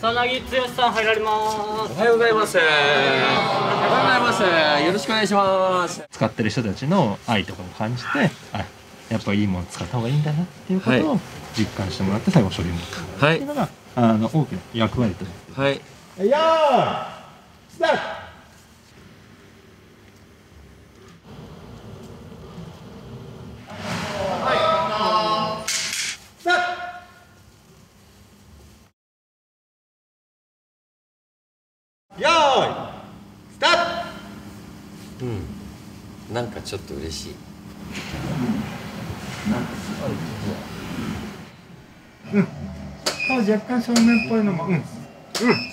草薙剛さん入られますおはようございますおはようございますよろしくお願いします使ってる人たちの愛とかを感じてあやっぱいいもの使った方がいいんだなっていうことを実感してもらって最後処理もはいっていうのがあの大きな役割とはいいやースタートなんかちょっと嬉しい、うん、若干正面っぽいのも、うん、うん、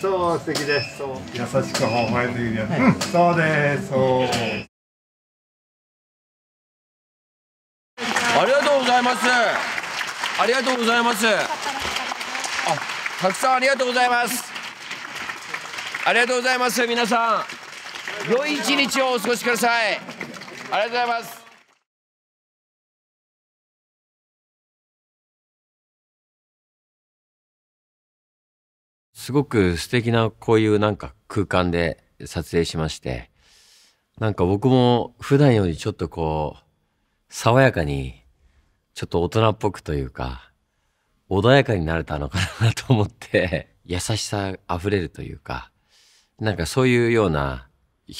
そう素敵ですそう優しく微笑んでるやつ、はい、うん、そうですそうありがとうございますありがとうございますあたくさんありがとうございますありがとうございます皆さん良い一日をお過ごしくださいありがとうございます。すごく素敵なこういうなんか空間で撮影しましてなんか僕も普段よりちょっとこう爽やかにちょっと大人っぽくというか穏やかになれたのかなと思って優しさあふれるというかなんかそういうような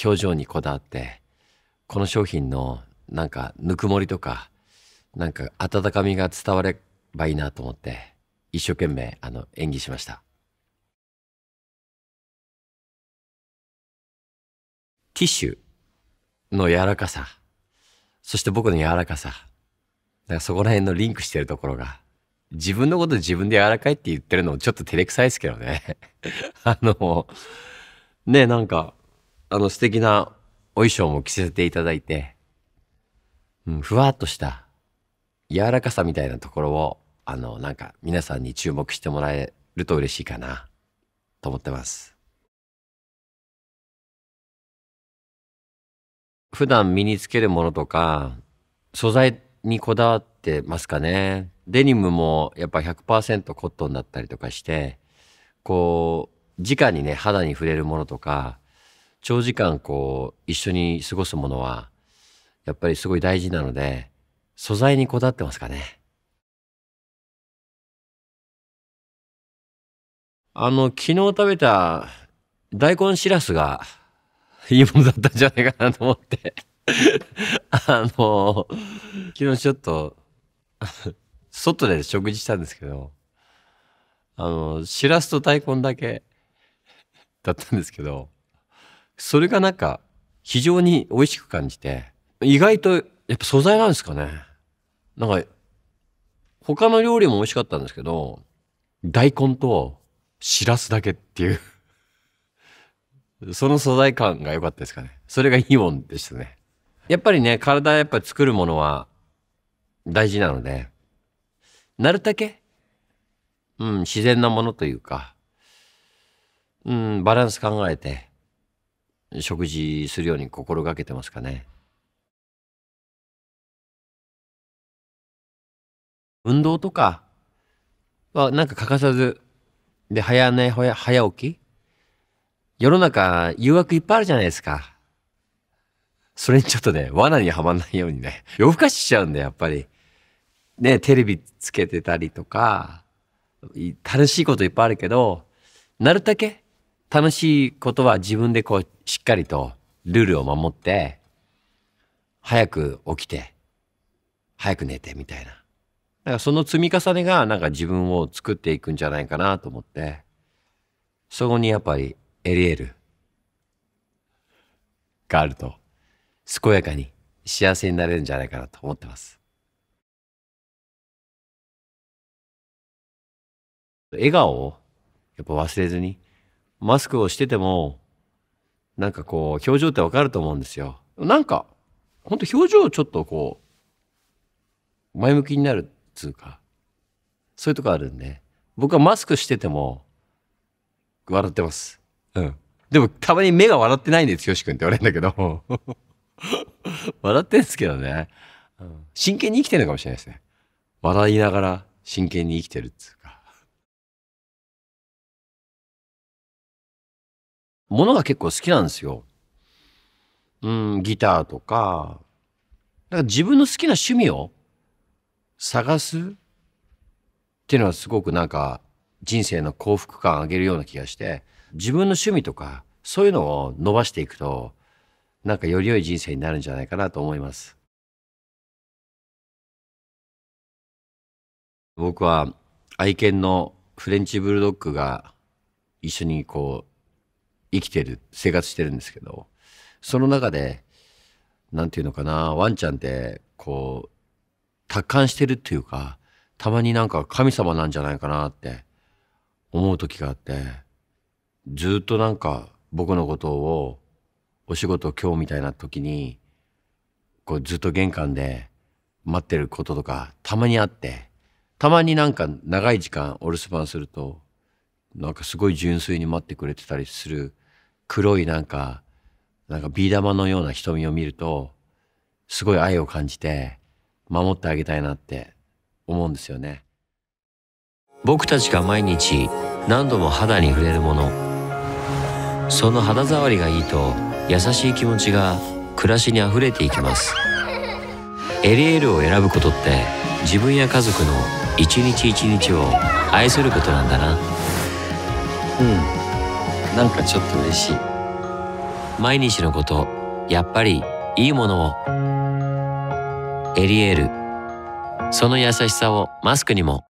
表情にこだわってこの商品のなんかぬくもりとか、なんか温かみが伝わればいいなと思って、一生懸命あの演技しました。ティッシュの柔らかさ、そして僕の柔らかさ、だからそこら辺のリンクしてるところが、自分のこと自分で柔らかいって言ってるのもちょっと照れくさいですけどね。あの、ね、なんか、あの素敵なお衣装も着せていただいて、うん、ふわっとした柔らかさみたいなところを、あの、なんか皆さんに注目してもらえると嬉しいかな、と思ってます。普段身につけるものとか、素材にこだわってますかね。デニムもやっぱ100%コットンだったりとかして、こう、直にね、肌に触れるものとか、長時間こう、一緒に過ごすものは、やっぱりすごい大事なので、素材にこだわってますかね。あの、昨日食べた大根しらすがいいものだったんじゃないかなと思ってあの、昨日ちょっと外で食事したんですけど、あの、しらすと大根だけだったんですけど、それがなんか非常に美味しく感じて、意外とやっぱ素材なんですかね。なんか、他の料理も美味しかったんですけど、大根としらすだけっていう その素材感が良かったですかね。それがいいもんでしたね。やっぱりね、体やっぱ作るものは大事なので、なるだけ、うん、自然なものというか、うん、バランス考えて、食事するように心がけてますかね。運動とかはなんか欠かさず、で、早寝、早早起き世の中、誘惑いっぱいあるじゃないですか。それにちょっとね、罠にはまんないようにね、夜更かししちゃうんだやっぱり。ね、テレビつけてたりとか、楽しいこといっぱいあるけど、なるだけ楽しいことは自分でこう、しっかりとルールを守って、早く起きて、早く寝てみたいな。なんかその積み重ねがなんか自分を作っていくんじゃないかなと思って、そこにやっぱりエリエルがあると、健やかに幸せになれるんじゃないかなと思ってます。笑顔をやっぱ忘れずにマスクをしてても、なんかこう、表情ってわかると思うんですよ。なんか、ほんと表情をちょっとこう、前向きになるっつうか、そういうとこあるんで、僕はマスクしてても、笑ってます。うん。でも、たまに目が笑ってないんですよ、し君って言われるんだけど。笑ってんすけどね、うん。真剣に生きてるのかもしれないですね。笑いながら真剣に生きてるっつう。ものが結構好きなんですよ。うん、ギターとか。だから自分の好きな趣味を探すっていうのはすごくなんか人生の幸福感上げるような気がして、自分の趣味とかそういうのを伸ばしていくと、なんかより良い人生になるんじゃないかなと思います。僕は愛犬のフレンチブルドッグが一緒にこう生きてる、生活してるんですけど、その中で、なんていうのかな、ワンちゃんって、こう、達観してるっていうか、たまになんか神様なんじゃないかなって思う時があって、ずっとなんか僕のことを、お仕事今日みたいな時に、こうずっと玄関で待ってることとかたまにあって、たまになんか長い時間お留守番すると、なんかすごい純粋に待ってくれてたりする黒いなんか、なんかビー玉のような瞳を見ると、すごい愛を感じて、守ってあげたいなって思うんですよね。僕たちが毎日何度も肌に触れるもの。その肌触りがいいと、優しい気持ちが暮らしに溢れていきます。エリエールを選ぶことって、自分や家族の一日一日を愛することなんだな。うんなんかちょっと嬉しい毎日のことやっぱりいいものをエリエールその優しさをマスクにも